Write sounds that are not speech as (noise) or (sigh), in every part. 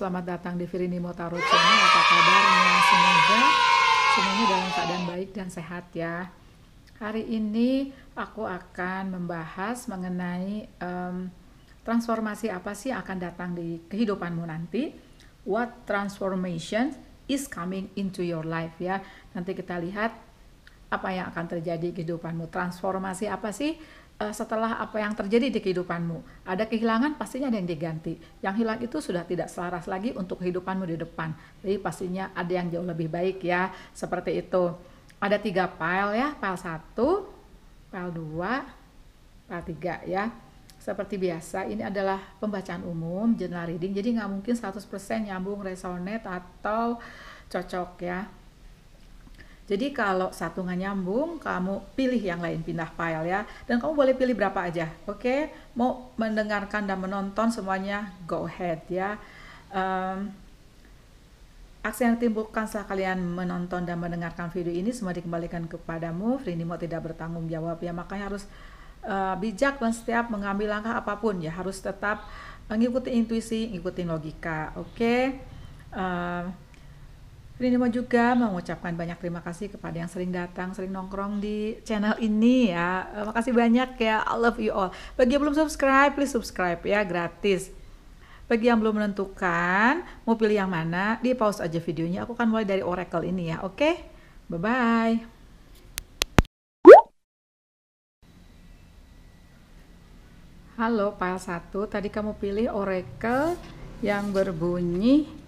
selamat datang di Firini Motaro Channel. Apa kabarnya? Semoga semuanya dalam keadaan baik dan sehat ya. Hari ini aku akan membahas mengenai um, transformasi apa sih yang akan datang di kehidupanmu nanti. What transformation is coming into your life ya. Nanti kita lihat apa yang akan terjadi di kehidupanmu. Transformasi apa sih Eh, setelah apa yang terjadi di kehidupanmu. Ada kehilangan pastinya ada yang diganti. Yang hilang itu sudah tidak selaras lagi untuk kehidupanmu di depan. Jadi pastinya ada yang jauh lebih baik ya, seperti itu. Ada tiga file ya, file satu, file dua, file tiga ya. Seperti biasa, ini adalah pembacaan umum, general reading, jadi nggak mungkin 100% nyambung, resonate, atau cocok ya. Jadi kalau satu nggak nyambung, kamu pilih yang lain pindah file ya. Dan kamu boleh pilih berapa aja, oke? Okay? Mau mendengarkan dan menonton semuanya, go ahead ya. Um, Aksi yang timbulkan setelah kalian menonton dan mendengarkan video ini semua dikembalikan kepadamu. Frini mau tidak bertanggung jawab ya, makanya harus uh, bijak dan setiap mengambil langkah apapun ya harus tetap mengikuti intuisi, ngikutin logika. Oke. Okay? Uh, Rinimo juga mengucapkan banyak terima kasih kepada yang sering datang, sering nongkrong di channel ini ya. Eh, makasih banyak ya. I love you all. Bagi yang belum subscribe, please subscribe ya, gratis. Bagi yang belum menentukan mau pilih yang mana, di pause aja videonya. Aku akan mulai dari Oracle ini ya, oke? Okay? Bye-bye. Halo, file 1. Tadi kamu pilih Oracle yang berbunyi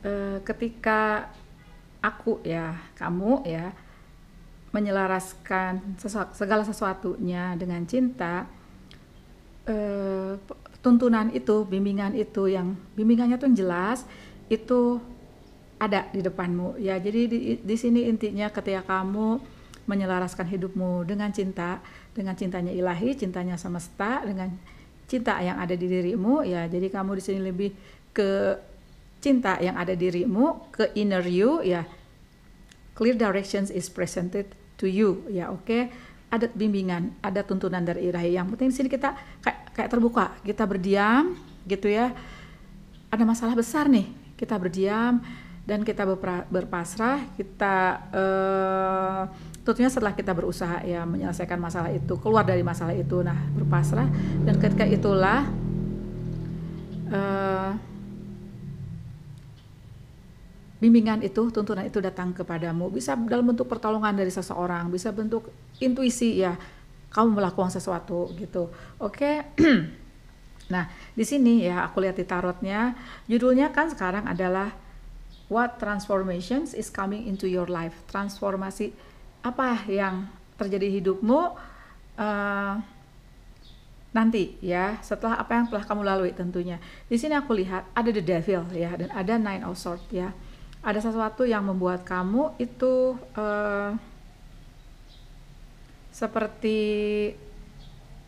Eh, ketika aku ya kamu ya menyelaraskan segala sesuatunya dengan cinta eh, tuntunan itu bimbingan itu yang bimbingannya tuh jelas itu ada di depanmu ya jadi di, di sini intinya ketika kamu menyelaraskan hidupmu dengan cinta dengan cintanya ilahi cintanya semesta dengan cinta yang ada di dirimu ya jadi kamu di sini lebih ke cinta yang ada dirimu ke inner you ya clear directions is presented to you ya oke okay? ada bimbingan ada tuntunan dari ilahi yang penting di sini kita kayak, kayak terbuka kita berdiam gitu ya ada masalah besar nih kita berdiam dan kita berpra, berpasrah kita uh, tentunya setelah kita berusaha ya menyelesaikan masalah itu keluar dari masalah itu nah berpasrah dan ketika itulah uh, bimbingan itu, tuntunan itu datang kepadamu. Bisa dalam bentuk pertolongan dari seseorang, bisa bentuk intuisi ya, kamu melakukan sesuatu gitu. Oke. (clears throat) nah, di sini ya aku lihat di tarotnya, judulnya kan sekarang adalah What transformations is coming into your life? Transformasi apa yang terjadi hidupmu uh, nanti ya setelah apa yang telah kamu lalui tentunya. Di sini aku lihat ada the devil ya dan ada nine of swords ya ada sesuatu yang membuat kamu itu uh, seperti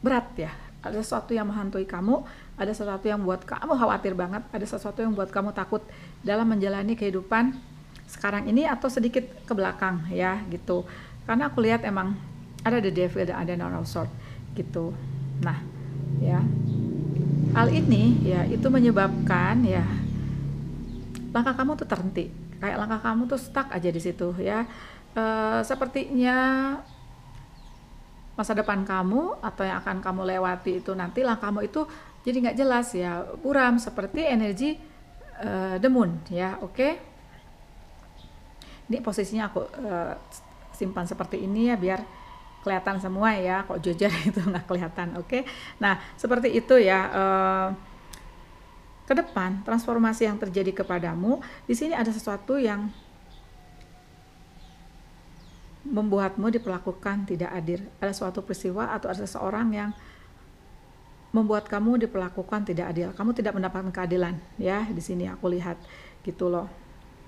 berat ya ada sesuatu yang menghantui kamu ada sesuatu yang buat kamu khawatir banget ada sesuatu yang buat kamu takut dalam menjalani kehidupan sekarang ini atau sedikit ke belakang ya gitu karena aku lihat emang ada the devil dan ada non of sort gitu nah ya hal ini ya itu menyebabkan ya langkah kamu tuh terhenti kayak langkah kamu tuh stuck aja di situ ya e, sepertinya masa depan kamu atau yang akan kamu lewati itu nanti langkahmu itu jadi nggak jelas ya buram seperti energi e, eh, the moon ya oke okay? ini posisinya aku e, simpan seperti ini ya biar kelihatan semua ya kok jujur (laughs) itu nggak kelihatan oke okay? nah seperti itu ya e, ke depan, transformasi yang terjadi kepadamu, di sini ada sesuatu yang membuatmu diperlakukan tidak adil. Ada suatu peristiwa atau ada seseorang yang membuat kamu diperlakukan tidak adil. Kamu tidak mendapatkan keadilan, ya. Di sini aku lihat gitu loh.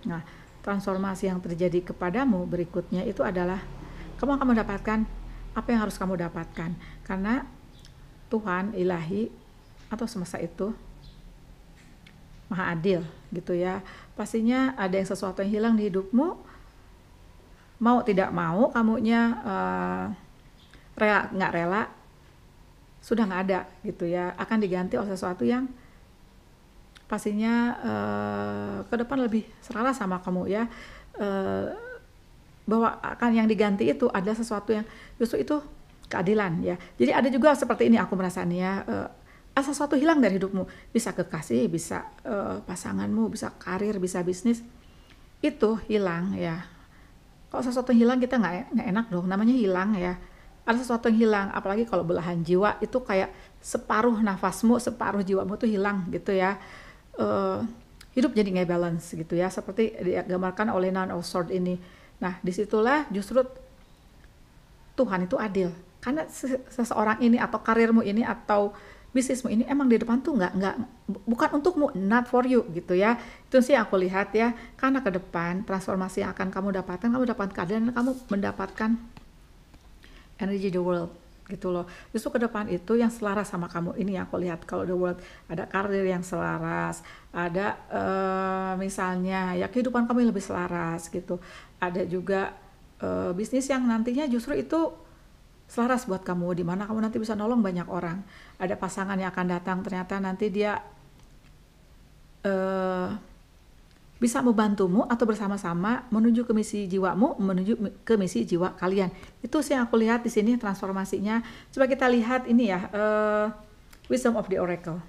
Nah, transformasi yang terjadi kepadamu berikutnya itu adalah kamu akan mendapatkan apa yang harus kamu dapatkan karena Tuhan ilahi atau semesta itu maha adil gitu ya. Pastinya ada yang sesuatu yang hilang di hidupmu, mau tidak mau kamunya uh, rela nggak rela sudah nggak ada gitu ya akan diganti oleh sesuatu yang pastinya uh, ke depan lebih seralah sama kamu ya uh, bahwa akan yang diganti itu adalah sesuatu yang justru itu keadilan ya jadi ada juga seperti ini aku merasanya uh, asal sesuatu hilang dari hidupmu bisa kekasih bisa uh, pasanganmu bisa karir bisa bisnis itu hilang ya kalau sesuatu hilang kita e-, nggak enak dong namanya hilang ya ada sesuatu yang hilang apalagi kalau belahan jiwa itu kayak separuh nafasmu separuh jiwamu tuh hilang gitu ya uh, hidup jadi nggak balance gitu ya seperti digambarkan oleh Nan of Sword ini nah disitulah justru Tuhan itu adil karena seseorang ini atau karirmu ini atau bisnismu ini emang di depan tuh nggak nggak bukan untukmu not for you gitu ya itu sih aku lihat ya karena ke depan transformasi yang akan kamu dapatkan kamu dapatkan keadaan kamu mendapatkan energy the world gitu loh justru ke depan itu yang selaras sama kamu ini yang aku lihat kalau the world ada karir yang selaras ada uh, misalnya ya kehidupan kamu yang lebih selaras gitu ada juga uh, bisnis yang nantinya justru itu selaras buat kamu, di mana kamu nanti bisa nolong banyak orang. Ada pasangan yang akan datang, ternyata nanti dia uh, bisa membantumu atau bersama-sama menuju ke misi jiwamu, menuju ke misi jiwa kalian. Itu sih yang aku lihat di sini transformasinya. Coba kita lihat ini ya, uh, Wisdom of the Oracle.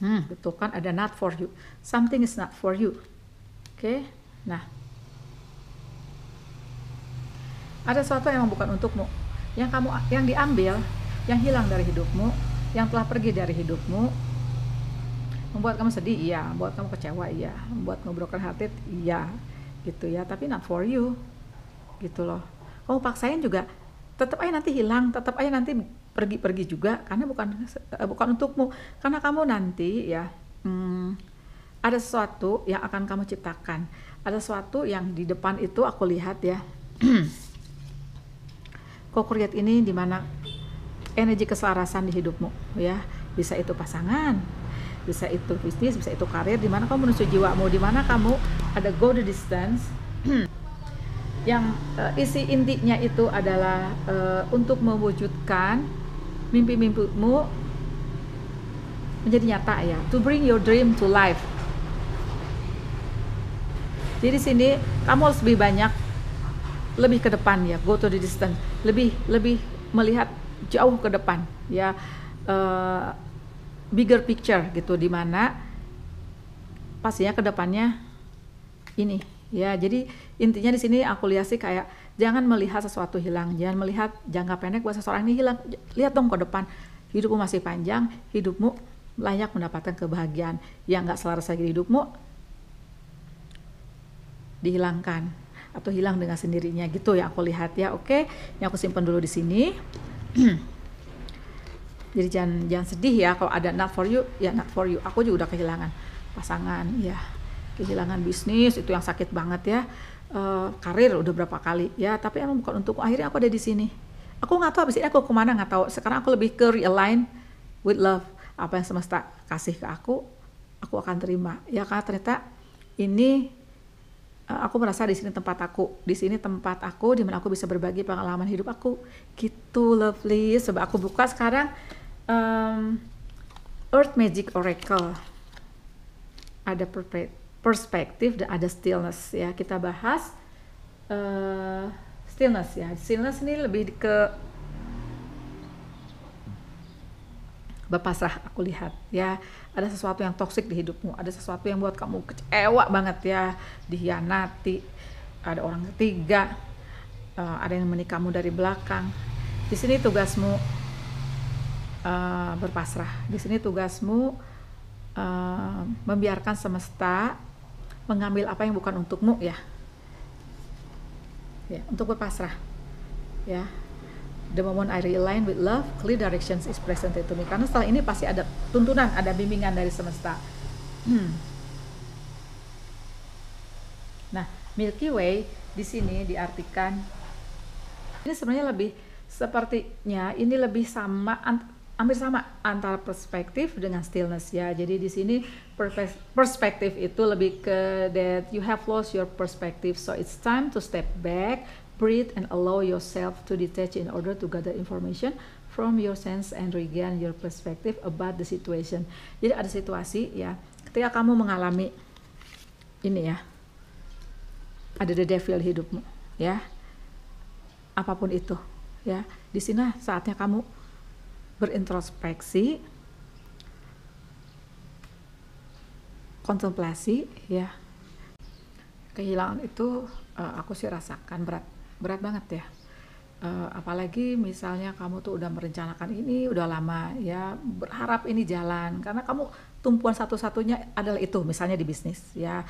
Hmm, betul kan ada not for you. Something is not for you. Oke. Okay? Nah, ada sesuatu yang bukan untukmu, yang kamu yang diambil, yang hilang dari hidupmu, yang telah pergi dari hidupmu, membuat kamu sedih iya membuat kamu kecewa iya membuat kamu broken hearted iya gitu ya tapi not for you gitu loh kamu paksain juga tetap aja nanti hilang tetap aja nanti pergi-pergi juga karena bukan eh, bukan untukmu karena kamu nanti ya hmm, ada sesuatu yang akan kamu ciptakan ada sesuatu yang di depan itu aku lihat ya (clears throat) co-create ini di mana energi keselarasan di hidupmu ya bisa itu pasangan bisa itu bisnis bisa itu karir mana kamu menuju jiwamu di mana kamu ada go the distance (clears throat) yang uh, isi intinya itu adalah uh, untuk mewujudkan mimpi-mimpimu menjadi nyata ya to bring your dream to life jadi sini kamu harus lebih banyak lebih ke depan ya go to the distance lebih lebih melihat jauh ke depan ya uh, bigger picture gitu di mana pastinya ke depannya ini ya jadi intinya di sini aku lihat sih kayak jangan melihat sesuatu hilang jangan melihat jangka pendek bahwa seseorang ini hilang lihat dong ke depan hidupmu masih panjang hidupmu layak mendapatkan kebahagiaan yang nggak selaras lagi hidupmu dihilangkan atau hilang dengan sendirinya gitu ya aku lihat ya oke yang ini aku simpan dulu di sini (clears throat) jadi jangan jangan sedih ya kalau ada not for you ya not for you aku juga udah kehilangan pasangan ya kehilangan bisnis itu yang sakit banget ya e, karir udah berapa kali ya tapi emang bukan untuk akhirnya aku ada di sini aku nggak tahu abis ini aku kemana nggak tahu sekarang aku lebih ke realign with love apa yang semesta kasih ke aku aku akan terima ya karena ternyata ini Eh, aku merasa di sini tempat aku, di sini tempat aku, di mana aku bisa berbagi pengalaman hidup aku. Gitu, lovely. Sebab aku buka sekarang um, Earth Magic Oracle. Ada perspektif dan ada stillness ya. Kita bahas uh, stillness ya. Stillness ini lebih ke berpasrah aku lihat ya ada sesuatu yang toksik di hidupmu, ada sesuatu yang buat kamu kecewa banget ya, dihianati, ada orang ketiga, uh, ada yang menikamu dari belakang. Di sini tugasmu uh, berpasrah. Di sini tugasmu uh, membiarkan semesta mengambil apa yang bukan untukmu ya. Ya, untuk berpasrah. Ya, the moment I realign with love, clear directions is presented to me. Karena setelah ini pasti ada tuntunan, ada bimbingan dari semesta. Hmm. Nah, Milky Way di sini diartikan ini sebenarnya lebih sepertinya ini lebih sama hampir sama antara perspektif dengan stillness ya. Jadi di sini perspektif itu lebih ke that you have lost your perspective so it's time to step back breathe and allow yourself to detach in order to gather information from your sense and regain your perspective about the situation. Jadi ada situasi ya, ketika kamu mengalami ini ya, ada the devil hidupmu ya, apapun itu ya, di sini saatnya kamu berintrospeksi, kontemplasi ya, kehilangan itu eh, aku sih rasakan berat berat banget ya uh, apalagi misalnya kamu tuh udah merencanakan ini udah lama ya berharap ini jalan karena kamu tumpuan satu-satunya adalah itu misalnya di bisnis ya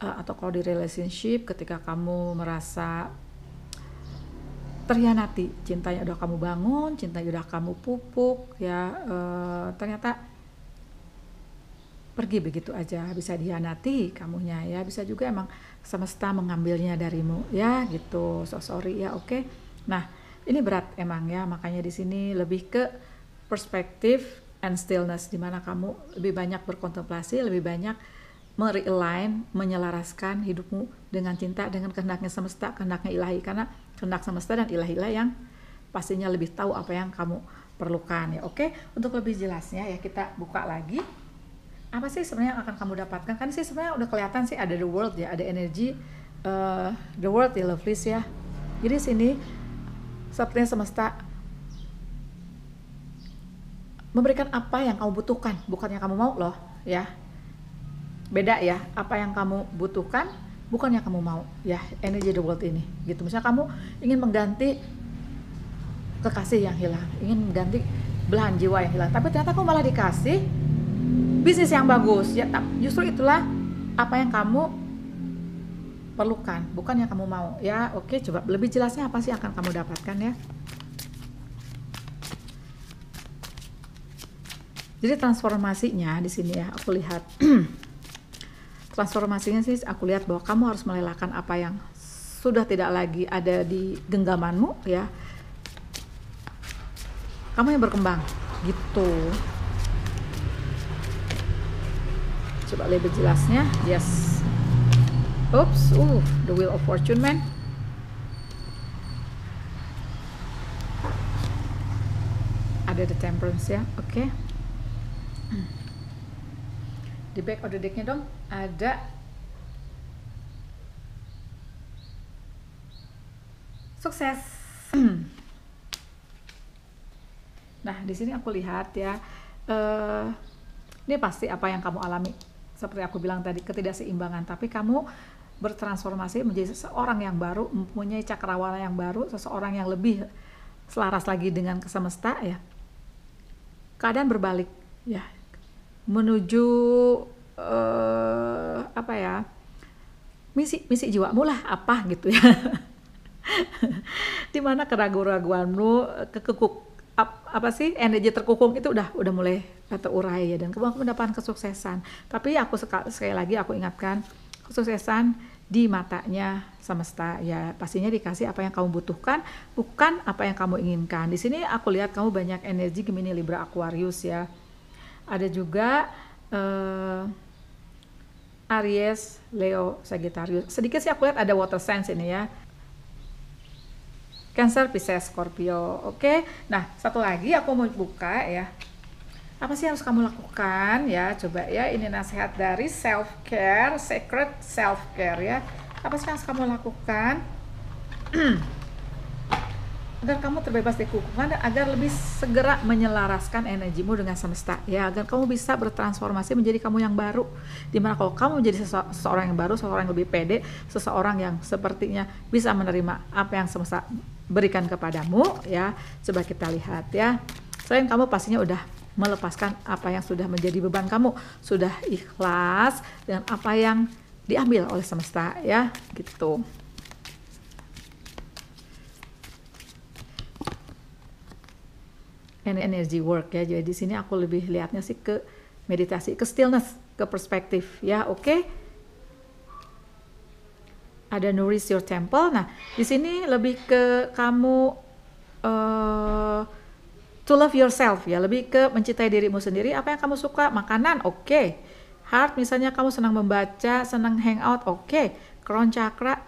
uh, atau kalau di relationship ketika kamu merasa terhianati cintanya udah kamu bangun cintanya udah kamu pupuk ya uh, ternyata pergi begitu aja bisa dihianati kamunya ya bisa juga emang semesta mengambilnya darimu ya gitu so sorry ya oke okay. nah ini berat emang ya makanya di sini lebih ke perspektif and stillness di mana kamu lebih banyak berkontemplasi lebih banyak merealign menyelaraskan hidupmu dengan cinta dengan kehendaknya semesta kehendaknya ilahi karena kehendak semesta dan ilahi lah yang pastinya lebih tahu apa yang kamu perlukan ya oke okay? untuk lebih jelasnya ya kita buka lagi apa sih sebenarnya yang akan kamu dapatkan kan sih sebenarnya udah kelihatan sih ada the world ya ada energi uh, eh, the world ya loveless ya jadi sini sepertinya semesta memberikan apa yang kamu butuhkan bukan yang kamu mau loh ya beda ya apa yang kamu butuhkan bukan yang kamu mau ya energi the world ini gitu misalnya kamu ingin mengganti kekasih yang hilang ingin mengganti belahan jiwa yang hilang tapi ternyata kamu malah dikasih bisnis yang bagus ya justru itulah apa yang kamu perlukan bukan yang kamu mau ya oke coba lebih jelasnya apa sih akan kamu dapatkan ya jadi transformasinya di sini ya aku lihat (clears throat) transformasinya sih aku lihat bahwa kamu harus melelakan apa yang sudah tidak lagi ada di genggamanmu ya kamu yang berkembang gitu coba lebih jelasnya yes oops uh the wheel of fortune man ada the temperance ya oke okay. di back of the decknya dong ada sukses nah di sini aku lihat ya uh, ini pasti apa yang kamu alami seperti aku bilang tadi ketidakseimbangan tapi kamu bertransformasi menjadi seseorang yang baru mempunyai cakrawala yang baru seseorang yang lebih selaras lagi dengan kesemesta ya keadaan berbalik ya menuju uh, apa ya misi misi jiwamu lah apa gitu ya (laughs) dimana keraguan raguanmu kekekuk ap, apa sih energi terkukung itu udah udah mulai terurai ya dan kemudian mendapatkan kesuksesan. Tapi aku sekali lagi aku ingatkan kesuksesan di matanya semesta ya pastinya dikasih apa yang kamu butuhkan bukan apa yang kamu inginkan. Di sini aku lihat kamu banyak energi Gemini Libra Aquarius ya. Ada juga uh, Aries, Leo, Sagittarius. Sedikit sih aku lihat ada water sense ini ya. Cancer, Pisces, Scorpio. Oke. Okay? Nah, satu lagi aku mau buka ya. Apa sih yang harus kamu lakukan ya? Coba ya ini nasihat dari self care, secret self care ya. Apa sih yang harus kamu lakukan? (clears throat) agar kamu terbebas dari kukungan agar lebih segera menyelaraskan energimu dengan semesta ya agar kamu bisa bertransformasi menjadi kamu yang baru dimana kalau kamu menjadi seseorang yang baru seseorang yang lebih pede seseorang yang sepertinya bisa menerima apa yang semesta berikan kepadamu ya. Coba kita lihat ya. Selain kamu pastinya udah melepaskan apa yang sudah menjadi beban kamu, sudah ikhlas dengan apa yang diambil oleh semesta ya, gitu. Ini energy work ya. Jadi di sini aku lebih lihatnya sih ke meditasi, ke stillness, ke perspektif ya, oke. Okay? ada nourish your temple. Nah, di sini lebih ke kamu uh, to love yourself ya, lebih ke mencintai dirimu sendiri. Apa yang kamu suka? Makanan, oke. Okay. Heart misalnya kamu senang membaca, senang hangout, oke. Okay. Crown chakra,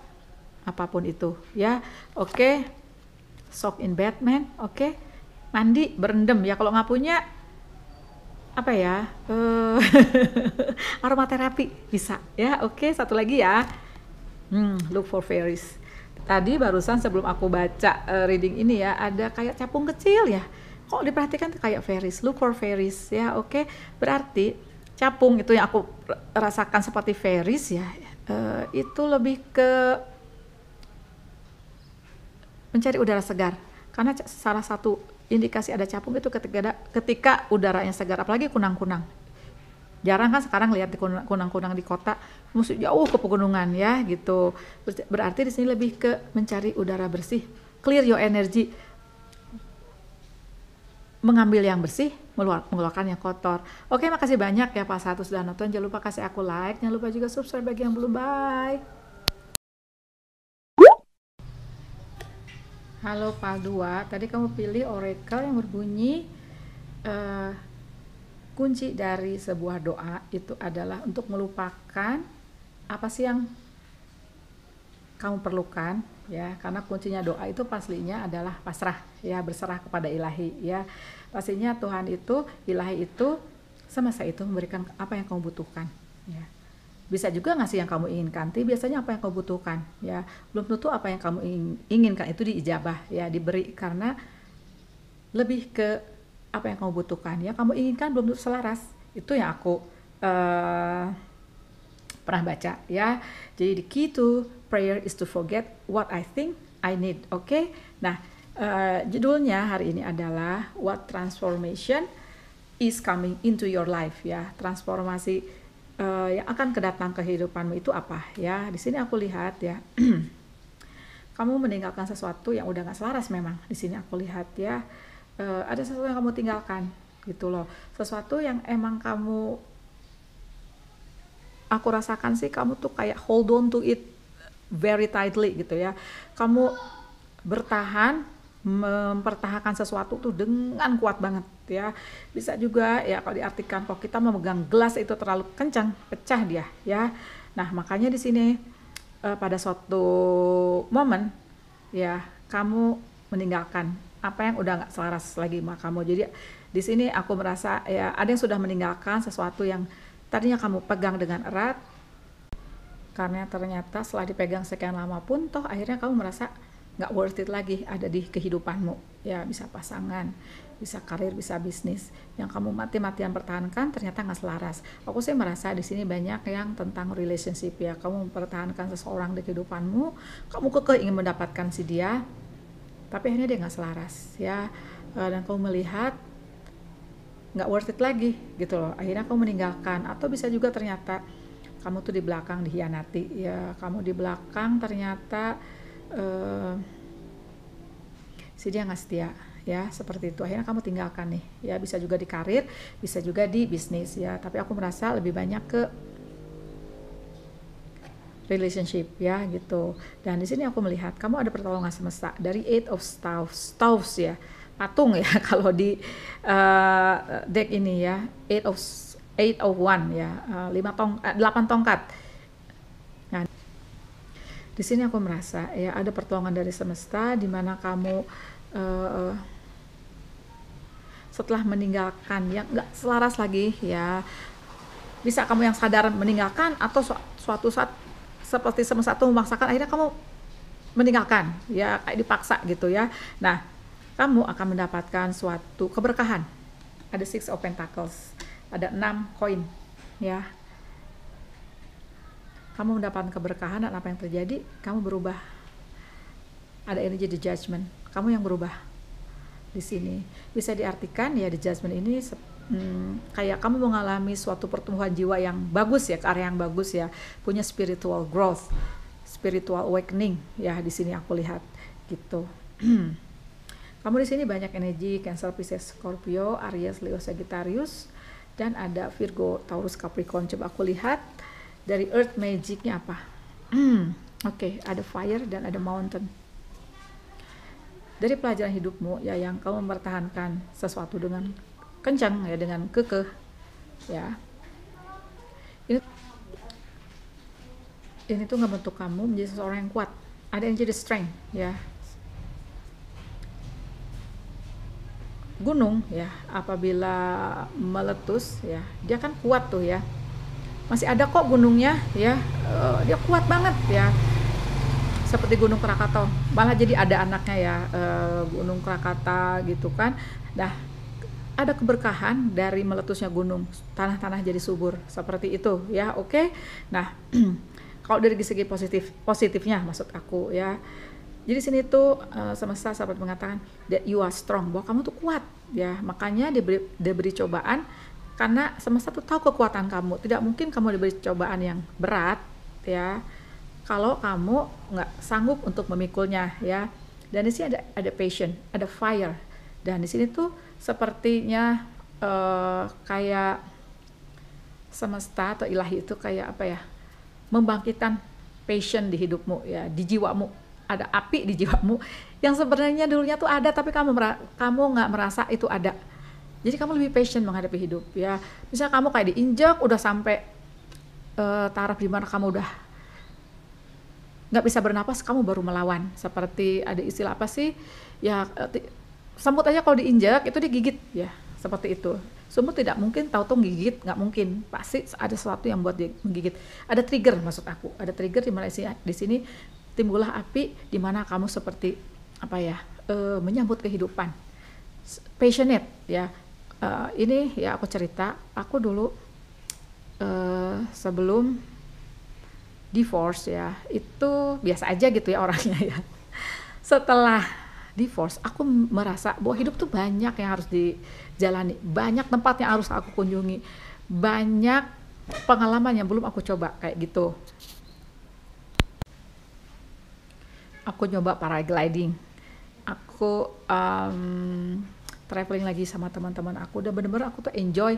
apapun itu ya, oke. Okay. Soak in Batman, oke. Okay. Mandi, berendam ya. Kalau nggak punya apa ya? Uh, (laughs) aromaterapi bisa ya. Oke, okay, satu lagi ya. Hmm, look for fairies. Tadi barusan sebelum aku baca uh, reading ini ya, ada kayak capung kecil ya. Kok diperhatikan kayak fairies, look for fairies ya. Oke, okay. berarti capung itu yang aku rasakan seperti fairies ya. Uh, itu lebih ke mencari udara segar. Karena salah satu indikasi ada capung itu ketika ada, ketika udaranya segar, apalagi kunang-kunang jarang kan sekarang lihat di kunang-kunang di kota musuh jauh ke pegunungan ya gitu berarti di sini lebih ke mencari udara bersih clear your energy mengambil yang bersih mengeluarkan yang kotor oke makasih banyak ya Pak Satu sudah nonton jangan lupa kasih aku like jangan lupa juga subscribe bagi yang belum bye Halo Pak dua tadi kamu pilih oracle yang berbunyi uh, kunci dari sebuah doa itu adalah untuk melupakan apa sih yang kamu perlukan ya karena kuncinya doa itu pastinya adalah pasrah ya berserah kepada ilahi ya pastinya Tuhan itu ilahi itu semasa itu memberikan apa yang kamu butuhkan ya bisa juga ngasih yang kamu inginkan tapi biasanya apa yang kamu butuhkan ya belum tentu apa yang kamu inginkan itu diijabah ya diberi karena lebih ke apa yang kamu butuhkan ya kamu inginkan belum selaras itu yang aku uh, pernah baca ya jadi the key to prayer is to forget what I think I need oke okay? nah uh, judulnya hari ini adalah what transformation is coming into your life ya transformasi uh, yang akan kedatang kehidupanmu itu apa ya di sini aku lihat ya (clears throat) kamu meninggalkan sesuatu yang udah nggak selaras memang di sini aku lihat ya uh, ada sesuatu yang kamu tinggalkan gitu loh sesuatu yang emang kamu aku rasakan sih kamu tuh kayak hold on to it very tightly gitu ya kamu bertahan mempertahankan sesuatu tuh dengan kuat banget ya bisa juga ya kalau diartikan kok kita memegang gelas itu terlalu kencang pecah dia ya nah makanya di sini uh, pada suatu momen ya kamu meninggalkan apa yang udah nggak selaras lagi sama kamu. Jadi di sini aku merasa ya ada yang sudah meninggalkan sesuatu yang tadinya kamu pegang dengan erat karena ternyata setelah dipegang sekian lama pun toh akhirnya kamu merasa nggak worth it lagi ada di kehidupanmu ya bisa pasangan bisa karir bisa bisnis yang kamu mati-matian pertahankan ternyata nggak selaras aku sih merasa di sini banyak yang tentang relationship ya kamu mempertahankan seseorang di kehidupanmu kamu kekeh ingin mendapatkan si dia tapi akhirnya dia nggak selaras ya eh, dan kamu melihat nggak worth it lagi gitu loh akhirnya kamu meninggalkan atau bisa juga ternyata kamu tuh di belakang dihianati ya kamu di belakang ternyata eh, si dia nggak setia ya seperti itu akhirnya kamu tinggalkan nih ya bisa juga di karir bisa juga di bisnis ya tapi aku merasa lebih banyak ke relationship ya gitu. Dan di sini aku melihat kamu ada pertolongan semesta dari Eight of Staves, Staves ya, patung ya (laughs) kalau di uh, deck ini ya, Eight of Eight of One ya, uh, lima tong, uh, delapan tongkat. Nah, di sini aku merasa ya ada pertolongan dari semesta di mana kamu uh, setelah meninggalkan yang nggak selaras lagi ya bisa kamu yang sadar meninggalkan atau suatu saat seperti satu memaksakan akhirnya kamu meninggalkan ya kayak dipaksa gitu ya nah kamu akan mendapatkan suatu keberkahan ada six of pentacles ada enam koin ya kamu mendapatkan keberkahan dan apa yang terjadi kamu berubah ada energi the judgment kamu yang berubah di sini bisa diartikan ya the judgment ini hmm, kayak kamu mengalami suatu pertumbuhan jiwa yang bagus ya ke area yang bagus ya punya spiritual growth spiritual awakening ya di sini aku lihat gitu (clears throat) kamu di sini banyak energi Cancer Pisces Scorpio Aries Leo Sagittarius dan ada Virgo Taurus Capricorn coba aku lihat dari Earth Magicnya apa (clears throat) oke okay, ada Fire dan ada Mountain dari pelajaran hidupmu ya yang kamu mempertahankan sesuatu dengan kencang ya dengan kekeh ya ini ini tuh ngebentuk kamu menjadi seseorang yang kuat ada yang jadi strength ya gunung ya apabila meletus ya dia kan kuat tuh ya masih ada kok gunungnya ya uh, dia kuat banget ya seperti Gunung Krakatau malah jadi ada anaknya ya uh, Gunung Krakatau gitu kan nah ada keberkahan dari meletusnya gunung, tanah-tanah jadi subur. Seperti itu ya, oke. Okay? Nah, (clears throat) kalau dari segi positif positifnya maksud aku ya. Jadi sini tuh eh, semesta sahabat mengatakan that you are strong, bahwa kamu tuh kuat ya. Makanya diberi diberi cobaan karena semesta tuh tahu kekuatan kamu. Tidak mungkin kamu diberi cobaan yang berat ya kalau kamu nggak sanggup untuk memikulnya ya. Dan di sini ada ada passion, ada fire. Dan di sini tuh sepertinya uh, kayak semesta atau ilahi itu kayak apa ya membangkitkan passion di hidupmu ya di jiwamu ada api di jiwamu yang sebenarnya dulunya tuh ada tapi kamu kamu nggak merasa itu ada jadi kamu lebih passion menghadapi hidup ya misal kamu kayak diinjak udah sampai uh, taraf di kamu udah nggak bisa bernapas kamu baru melawan seperti ada istilah apa sih ya eh, semut aja kalau diinjak itu digigit ya seperti itu semut tidak mungkin tahu tuh gigit nggak mungkin pasti ada sesuatu yang buat dia menggigit ada trigger maksud aku ada trigger di Malaysia di sini timbullah api di mana kamu seperti apa ya e, menyambut kehidupan passionate ya e, ini ya aku cerita aku dulu e, sebelum divorce ya itu biasa aja gitu ya orangnya ya (laughs) setelah divorce, aku merasa bahwa hidup tuh banyak yang harus dijalani, banyak tempat yang harus aku kunjungi, banyak pengalaman yang belum aku coba kayak gitu. Aku nyoba paragliding, aku um, traveling lagi sama teman-teman aku, dan bener-bener aku tuh enjoy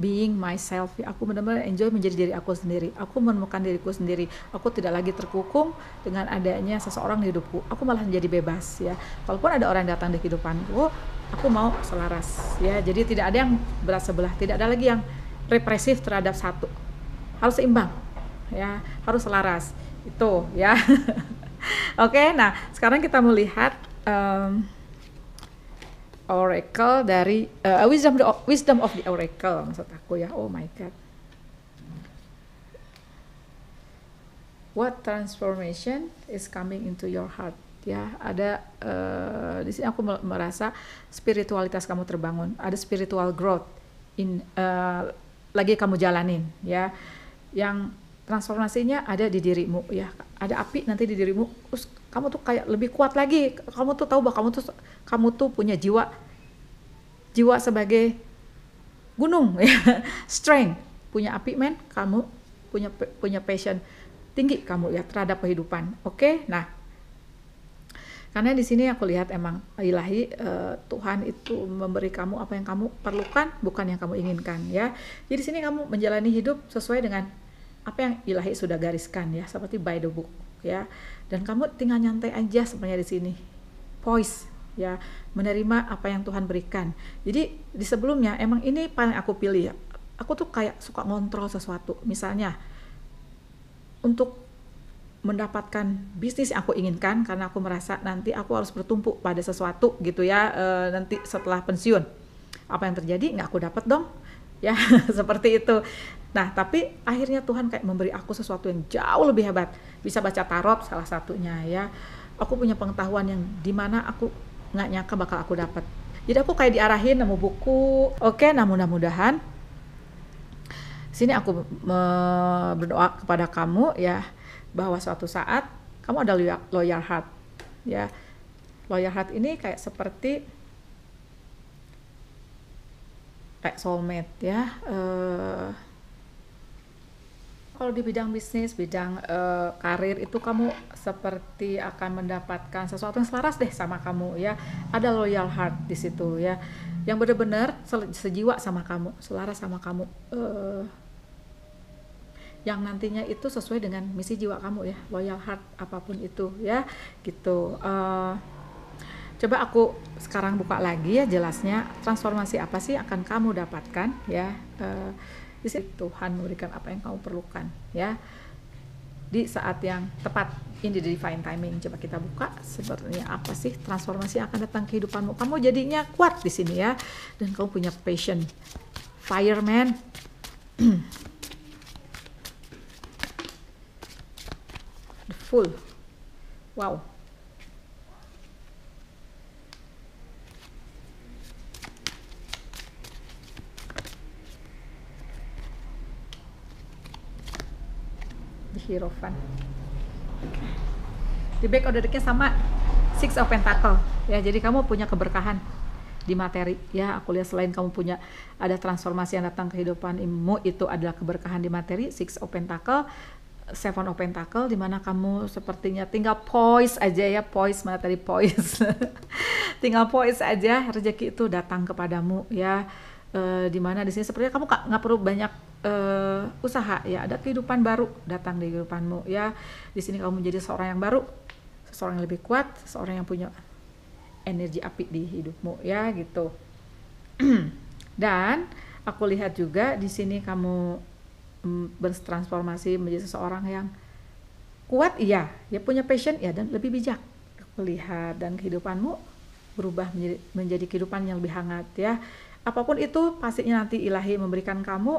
being myself aku benar-benar enjoy menjadi diri aku sendiri aku menemukan diriku sendiri aku tidak lagi terkukung dengan adanya seseorang di hidupku aku malah menjadi bebas ya Walaupun ada orang yang datang di kehidupanku aku mau selaras ya jadi tidak ada yang berat sebelah tidak ada lagi yang represif terhadap satu harus seimbang ya harus selaras itu ya (laughs) oke nah sekarang kita melihat um, Oracle dari uh, Wisdom the, Wisdom of the Oracle maksud aku ya. Oh my god. What transformation is coming into your heart? Ya, ada uh, di sini aku merasa spiritualitas kamu terbangun, ada spiritual growth in uh, lagi kamu jalanin ya. Yang transformasinya ada di dirimu ya. Ada api nanti di dirimu kamu tuh kayak lebih kuat lagi kamu tuh tahu bahwa kamu tuh kamu tuh punya jiwa jiwa sebagai gunung (laughs) ya strength punya api men kamu punya punya passion tinggi kamu ya terhadap kehidupan oke okay? nah karena di sini aku lihat emang ilahi uh, Tuhan itu memberi kamu apa yang kamu perlukan bukan yang kamu inginkan ya jadi di sini kamu menjalani hidup sesuai dengan apa yang ilahi sudah gariskan ya seperti by the book ya dan kamu tinggal nyantai aja sebenarnya di sini poise ya menerima apa yang Tuhan berikan jadi di sebelumnya emang ini paling aku pilih ya. aku tuh kayak suka ngontrol sesuatu misalnya untuk mendapatkan bisnis yang aku inginkan karena aku merasa nanti aku harus bertumpu pada sesuatu gitu ya e, nanti setelah pensiun apa yang terjadi nggak aku dapat dong ya (laughs) seperti itu Nah, tapi akhirnya Tuhan kayak memberi aku sesuatu yang jauh lebih hebat. Bisa baca tarot salah satunya ya. Aku punya pengetahuan yang dimana aku nggak nyangka bakal aku dapat. Jadi aku kayak diarahin nemu buku. Oke, nah mudah-mudahan sini aku berdoa kepada kamu ya bahwa suatu saat kamu ada loyal heart ya. Loyal heart ini kayak seperti kayak soulmate ya. Uh, kalau di bidang bisnis, bidang uh, karir itu kamu seperti akan mendapatkan sesuatu yang selaras deh sama kamu ya. Ada loyal heart di situ ya, yang benar-benar sejiwa sama kamu, selaras sama kamu. Uh, yang nantinya itu sesuai dengan misi jiwa kamu ya, loyal heart apapun itu ya, gitu. Uh, coba aku sekarang buka lagi ya jelasnya transformasi apa sih akan kamu dapatkan ya. Uh, di Tuhan memberikan apa yang kamu perlukan ya di saat yang tepat Ini the divine timing coba kita buka sebenarnya apa sih transformasi yang akan datang kehidupanmu kamu jadinya kuat di sini ya dan kamu punya passion fireman (clears throat) the full wow di Rovan di back ordernya sama six of pentacle ya jadi kamu punya keberkahan di materi ya aku lihat selain kamu punya ada transformasi yang datang kehidupanmu itu adalah keberkahan di materi six of pentacle Seven of Pentacle di mana kamu sepertinya tinggal poise aja ya poise mana tadi poise (laughs) tinggal poise aja rezeki itu datang kepadamu ya e, di mana di sini sepertinya kamu nggak perlu banyak uh, usaha ya ada kehidupan baru datang di kehidupanmu ya di sini kamu menjadi seorang yang baru seorang yang lebih kuat seorang yang punya energi api di hidupmu ya gitu (clears throat) dan aku lihat juga di sini kamu mm, bertransformasi menjadi seseorang yang kuat iya ya punya passion ya dan lebih bijak aku lihat dan kehidupanmu berubah menjadi, menjadi kehidupan yang lebih hangat ya apapun itu pastinya nanti ilahi memberikan kamu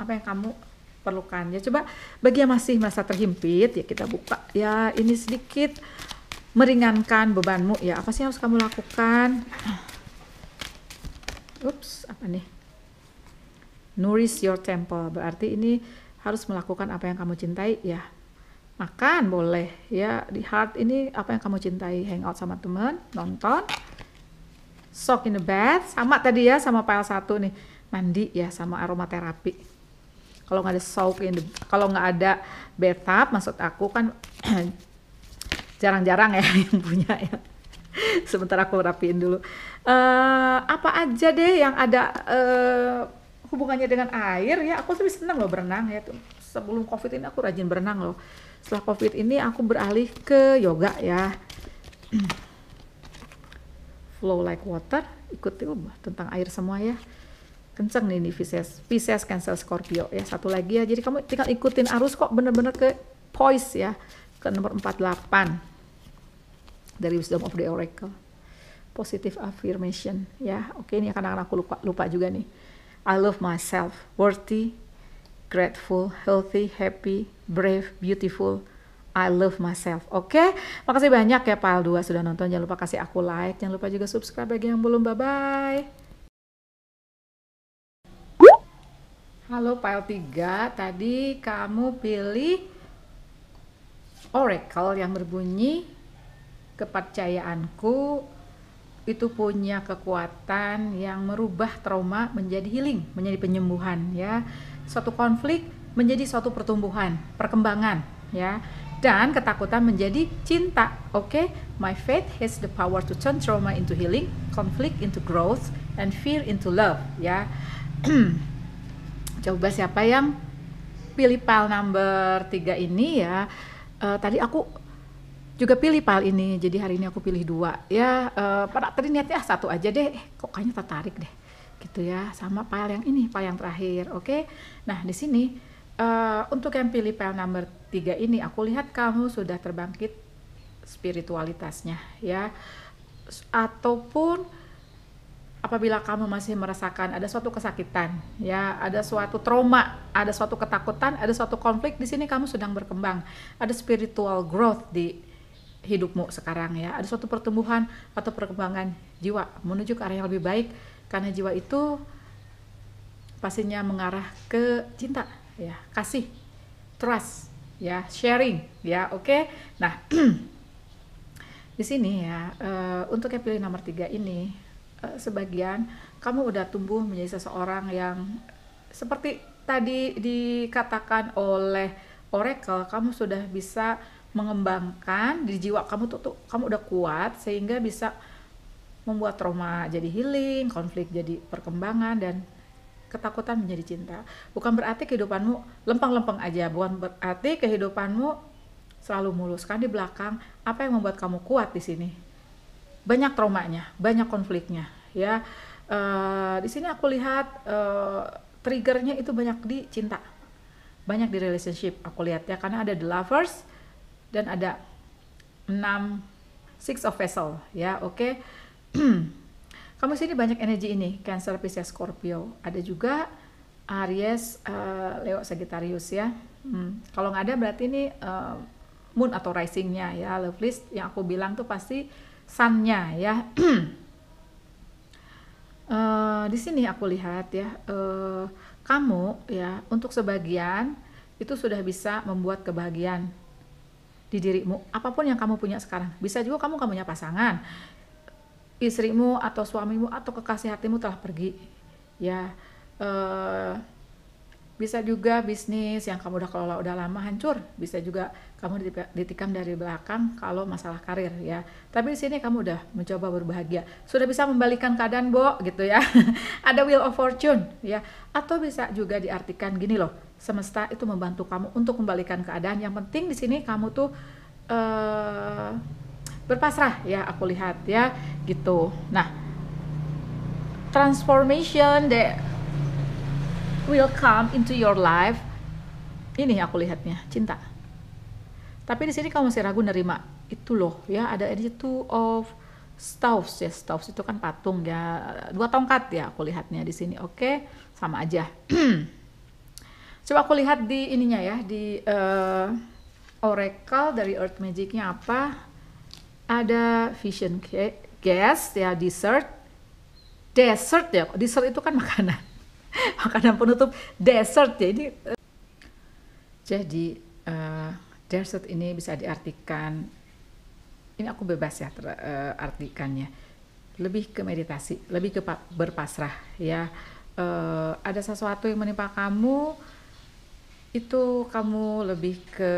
apa yang kamu perlukan ya coba bagi yang masih merasa terhimpit ya kita buka ya ini sedikit meringankan bebanmu ya apa sih yang harus kamu lakukan ups apa nih nourish your temple berarti ini harus melakukan apa yang kamu cintai ya makan boleh ya di heart ini apa yang kamu cintai hangout sama temen nonton soak in the bath sama tadi ya sama pile satu nih mandi ya sama aromaterapi kalau nggak ada soak in the, kalau nggak ada bathtub maksud aku kan (clears throat) jarang-jarang ya (laughs) yang punya ya sementara aku rapiin dulu uh, apa aja deh yang ada uh, hubungannya dengan air ya aku lebih senang loh berenang ya tuh sebelum covid ini aku rajin berenang loh setelah covid ini aku beralih ke yoga ya (clears throat) flow like water ikut tuh tentang air semua ya kenceng nih ini Pisces Pisces Cancer Scorpio ya satu lagi ya jadi kamu tinggal ikutin arus kok bener-bener ke Poise ya ke nomor 48 dari Wisdom of the Oracle positive affirmation ya oke ini kadang aku lupa, lupa juga nih I love myself worthy grateful healthy happy brave beautiful I love myself. Oke, okay? makasih banyak ya Pal 2 sudah nonton. Jangan lupa kasih aku like, jangan lupa juga subscribe bagi yang belum. Bye bye. Halo file 3, tadi kamu pilih oracle yang berbunyi kepercayaanku itu punya kekuatan yang merubah trauma menjadi healing, menjadi penyembuhan ya. Suatu konflik menjadi suatu pertumbuhan, perkembangan ya. Dan ketakutan menjadi cinta. Oke, okay? my faith has the power to turn trauma into healing, conflict into growth and fear into love ya. (clears throat) coba siapa yang pilih pal number 3 ini ya uh, tadi aku juga pilih pal ini jadi hari ini aku pilih dua ya uh, pada tadi niatnya satu aja deh eh, kok kayaknya tertarik deh gitu ya sama pal yang ini pal yang terakhir oke okay? nah di sini uh, untuk yang pilih pal number 3 ini aku lihat kamu sudah terbangkit spiritualitasnya ya ataupun apabila kamu masih merasakan ada suatu kesakitan, ya, ada suatu trauma, ada suatu ketakutan, ada suatu konflik, di sini kamu sedang berkembang. Ada spiritual growth di hidupmu sekarang ya. Ada suatu pertumbuhan atau perkembangan jiwa menuju ke arah yang lebih baik karena jiwa itu pastinya mengarah ke cinta ya, kasih, trust ya, sharing ya, oke. Okay? Nah, (clears throat) di sini ya, uh, untuk yang pilih nomor tiga ini Eh, sebagian kamu udah tumbuh menjadi seseorang yang seperti tadi dikatakan oleh oracle kamu sudah bisa mengembangkan di jiwa kamu tuh, tuh kamu udah kuat sehingga bisa membuat trauma jadi healing, konflik jadi perkembangan dan ketakutan menjadi cinta. Bukan berarti kehidupanmu lempeng-lempeng aja, bukan berarti kehidupanmu selalu mulus. Kan di belakang apa yang membuat kamu kuat di sini? banyak traumanya, banyak konfliknya ya. Uh, di sini aku lihat uh, triggernya itu banyak di cinta, banyak di relationship aku lihat ya karena ada the lovers dan ada enam six of vessel ya oke okay? (clears throat) kamu sini banyak energi ini Cancer Pisces Scorpio ada juga Aries uh, Leo Sagittarius ya hmm. kalau nggak ada berarti ini uh, Moon atau risingnya ya love list yang aku bilang tuh pasti sunnya ya. Uh, (clears throat) di sini aku lihat ya uh, kamu ya untuk sebagian itu sudah bisa membuat kebahagiaan di dirimu apapun yang kamu punya sekarang bisa juga kamu kamu punya pasangan istrimu atau suamimu atau kekasih hatimu telah pergi ya uh, bisa juga bisnis yang kamu udah kelola udah lama hancur bisa juga kamu ditikam dari belakang kalau masalah karir ya tapi di sini kamu udah mencoba berbahagia sudah bisa membalikan keadaan bo gitu ya (laughs) ada will of fortune ya atau bisa juga diartikan gini loh semesta itu membantu kamu untuk membalikan keadaan yang penting di sini kamu tuh uh, berpasrah ya aku lihat ya gitu nah transformation deh will come into your life. Ini aku lihatnya, cinta. Tapi di sini kamu masih ragu nerima itu loh ya ada attitude of stuffs ya stuffs itu kan patung ya dua tongkat ya aku lihatnya di sini oke sama aja (clears throat) coba aku lihat di ininya ya di uh, oracle dari earth magicnya apa ada vision guess ya dessert dessert ya dessert itu kan makanan (laughs) makanan penutup dessert ya ini jadi uh, eh, eh, dessert ini bisa diartikan ini aku bebas ya ter, uh, artikannya lebih ke meditasi lebih ke berpasrah ya uh, ada sesuatu yang menimpa kamu itu kamu lebih ke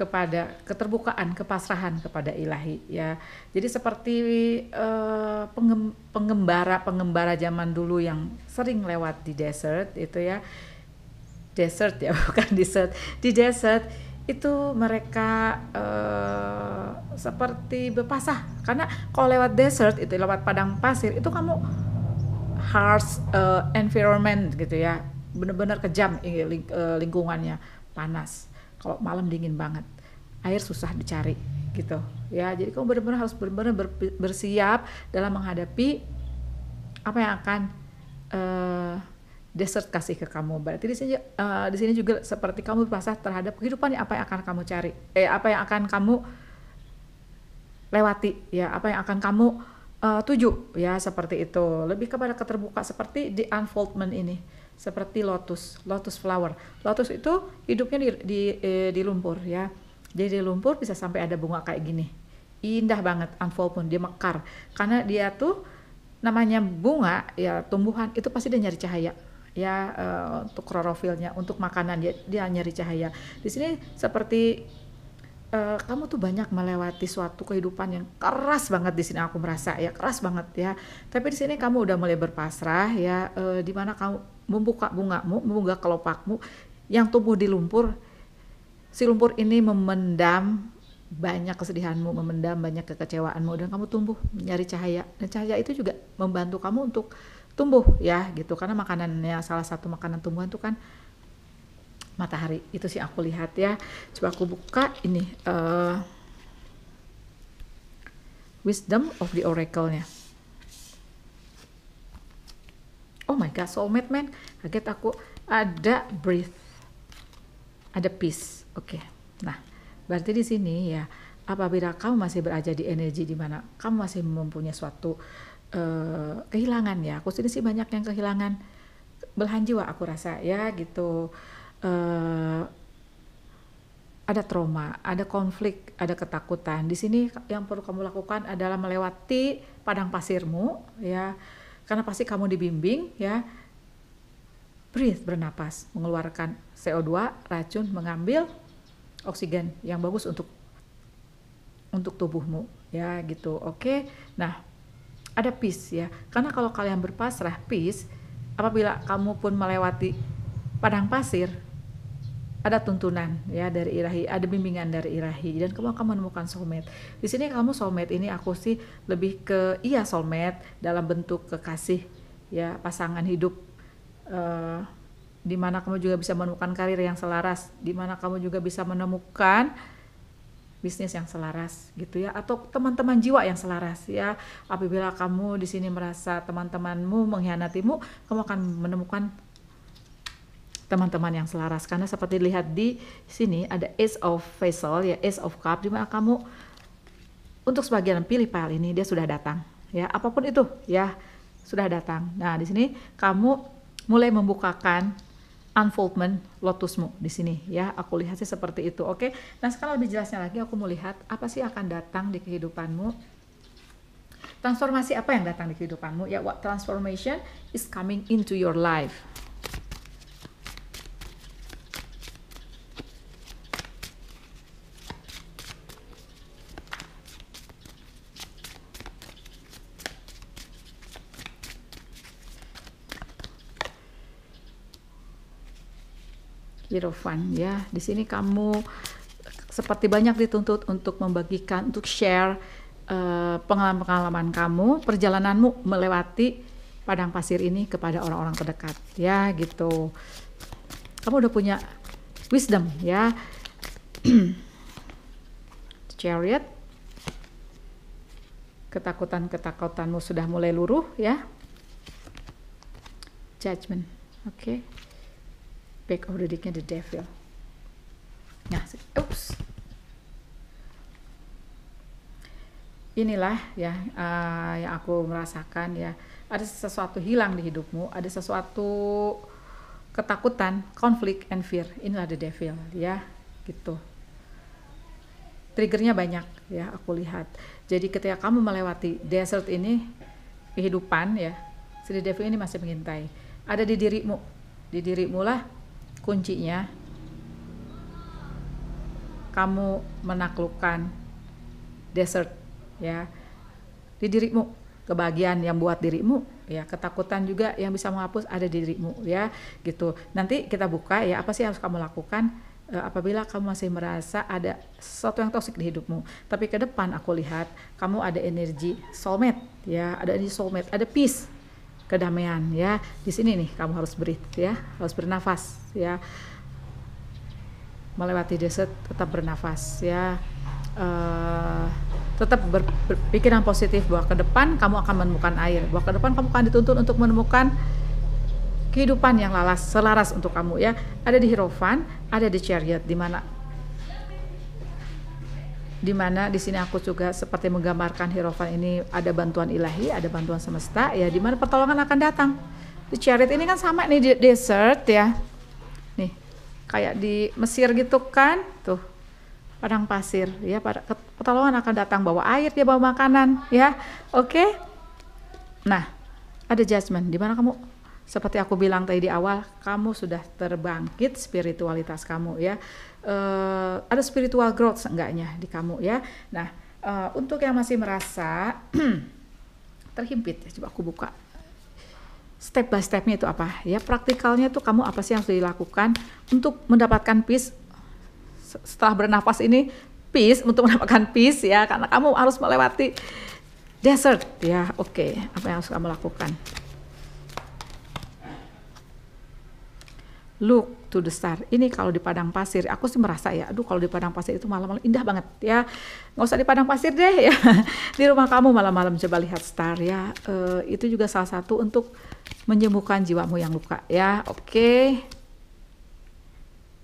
kepada keterbukaan, kepasrahan kepada ilahi ya. Jadi seperti eh, pengembara-pengembara zaman dulu yang sering lewat di desert itu ya. Desert ya, (laughs) bukan desert. Di desert itu mereka uh, seperti berpasah karena kalau lewat desert itu lewat padang pasir itu kamu harsh eh, uh, environment gitu ya benar-benar kejam ling lingkungannya panas kalau malam dingin banget air susah dicari gitu ya jadi kamu benar-benar harus benar-benar bersiap dalam menghadapi apa yang akan uh, desert kasih ke kamu berarti di sini uh, di sini juga seperti kamu berpasrah terhadap kehidupan ya, apa yang akan kamu cari eh apa yang akan kamu lewati ya apa yang akan kamu uh, tuju ya seperti itu lebih kepada keterbuka seperti di unfoldment ini seperti lotus, lotus flower. Lotus itu hidupnya di di, eh, di lumpur ya. Jadi di lumpur bisa sampai ada bunga kayak gini. Indah banget unfold pun dia mekar karena dia tuh namanya bunga ya tumbuhan itu pasti dia nyari cahaya ya uh, untuk klorofilnya untuk makanan dia dia nyari cahaya di sini seperti uh, kamu tuh banyak melewati suatu kehidupan yang keras banget di sini aku merasa ya keras banget ya tapi di sini kamu udah mulai berpasrah ya uh, eh, dimana kamu membuka bungamu, membuka kelopakmu yang tumbuh di lumpur. Si lumpur ini memendam banyak kesedihanmu, memendam banyak kekecewaanmu dan kamu tumbuh mencari cahaya. Dan cahaya itu juga membantu kamu untuk tumbuh ya gitu karena makanannya salah satu makanan tumbuhan itu kan matahari. Itu sih aku lihat ya. Coba aku buka ini uh, Wisdom of the Oracle-nya. oh my god soulmate man kaget aku ada breath ada peace oke okay. nah berarti di sini ya apabila kamu masih berada di energi di mana kamu masih mempunyai suatu uh, kehilangan ya aku sini sih banyak yang kehilangan belahan jiwa aku rasa ya gitu uh, ada trauma, ada konflik, ada ketakutan. Di sini yang perlu kamu lakukan adalah melewati padang pasirmu, ya karena pasti kamu dibimbing ya breathe bernapas mengeluarkan CO2 racun mengambil oksigen yang bagus untuk untuk tubuhmu ya gitu oke nah ada peace ya karena kalau kalian berpasrah peace apabila kamu pun melewati padang pasir ada tuntunan ya dari irahi, ada bimbingan dari irahi dan kamu akan menemukan soulmate. Di sini kamu soulmate ini aku sih lebih ke iya soulmate dalam bentuk kekasih ya pasangan hidup uh, di mana kamu juga bisa menemukan karir yang selaras, di mana kamu juga bisa menemukan bisnis yang selaras gitu ya atau teman-teman jiwa yang selaras ya. Apabila kamu di sini merasa teman-temanmu mengkhianatimu, kamu akan menemukan teman-teman yang selaras karena seperti dilihat di sini ada Ace of Vessel ya Ace of Cup dimana kamu untuk sebagian pilih pile ini dia sudah datang ya apapun itu ya sudah datang. Nah di sini kamu mulai membukakan unfoldment lotusmu di sini ya aku lihat sih seperti itu oke nah sekarang lebih jelasnya lagi aku mau lihat apa sih akan datang di kehidupanmu transformasi apa yang datang di kehidupanmu ya what transformation is coming into your life Irfan ya. Di sini kamu seperti banyak dituntut untuk membagikan, untuk share eh, pengalaman-pengalaman uh, kamu, perjalananmu melewati padang pasir ini kepada orang-orang terdekat ya gitu. Kamu udah punya wisdom ya. (clears throat) Chariot. Ketakutan-ketakutanmu sudah mulai luruh ya. Judgment. Oke. Okay back of the dick and the devil. Nah, oops. Inilah ya uh, yang aku merasakan ya. Ada sesuatu hilang di hidupmu, ada sesuatu ketakutan, konflik and fear. Inilah the devil ya, gitu. Triggernya banyak ya aku lihat. Jadi ketika kamu melewati desert ini kehidupan ya, si the devil ini masih mengintai. Ada di dirimu. Di dirimu lah kuncinya kamu menaklukkan desert ya di dirimu kebahagiaan yang buat dirimu ya ketakutan juga yang bisa menghapus ada di dirimu ya gitu nanti kita buka ya apa sih yang harus kamu lakukan e, apabila kamu masih merasa ada sesuatu yang toksik di hidupmu tapi ke depan aku lihat kamu ada energi soulmate ya ada energi soulmate ada peace kedamaian ya. Di sini nih kamu harus beri ya, harus bernafas ya. Melewati desert tetap bernafas ya. Uh, tetap berpikiran positif bahwa ke depan kamu akan menemukan air, bahwa ke depan kamu akan dituntut untuk menemukan kehidupan yang lalas, selaras untuk kamu ya. Ada di Hirofan, ada di Chariot di mana di mana di sini aku juga seperti menggambarkan Hirofan ini ada bantuan ilahi, ada bantuan semesta ya di mana pertolongan akan datang. Di Chariot ini kan sama nih di desert ya. Nih, kayak di Mesir gitu kan, tuh padang pasir ya pertolongan akan datang bawa air dia bawa makanan ya oke okay? nah ada judgment di mana kamu seperti aku bilang tadi di awal kamu sudah terbangkit spiritualitas kamu ya Eh, ada spiritual growth enggaknya di kamu ya. Nah, uh, untuk yang masih merasa (clears throat) terhimpit, ya, coba aku buka step by stepnya itu apa ya praktikalnya tuh kamu apa sih yang harus dilakukan untuk mendapatkan peace setelah bernapas ini peace untuk (laughs) mendapatkan peace ya karena kamu harus melewati desert ya oke okay. apa yang harus kamu lakukan look to the star. Ini kalau di padang pasir, aku sih merasa ya, aduh kalau di padang pasir itu malam-malam indah banget ya. Nggak usah di padang pasir deh ya. (laughs) Di rumah kamu malam-malam coba lihat star ya. Uh, itu juga salah satu untuk menyembuhkan jiwamu yang luka ya. Oke. Okay.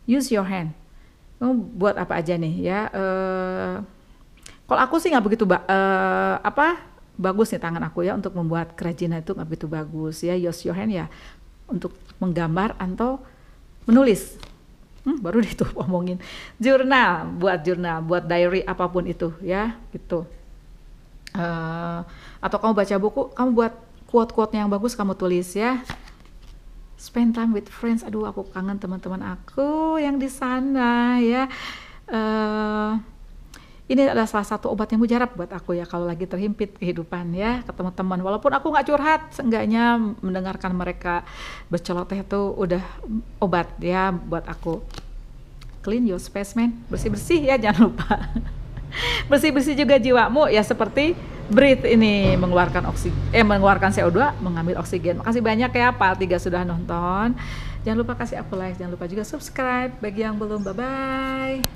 Use your hand. Kamu buat apa aja nih ya? Uh, kalau aku sih nggak begitu ba uh, apa bagus nih tangan aku ya untuk membuat kerajinan itu nggak begitu bagus ya use your hand ya untuk menggambar atau menulis hmm, baru deh tuh (laughs) omongin jurnal buat jurnal buat diary apapun itu ya gitu uh, atau kamu baca buku kamu buat quote-quote yang bagus kamu tulis ya spend time with friends aduh aku kangen teman-teman aku yang di sana ya uh, ini adalah salah satu obat yang mujarab buat aku ya kalau lagi terhimpit kehidupan ya ketemu teman walaupun aku nggak curhat seenggaknya mendengarkan mereka berceloteh itu udah obat ya buat aku clean your space man bersih bersih ya (laughs) jangan lupa bersih bersih juga jiwamu ya seperti breathe ini mengeluarkan oksigen eh mengeluarkan CO2 mengambil oksigen makasih banyak ya Pak Tiga sudah nonton jangan lupa kasih aku like jangan lupa juga subscribe bagi yang belum bye bye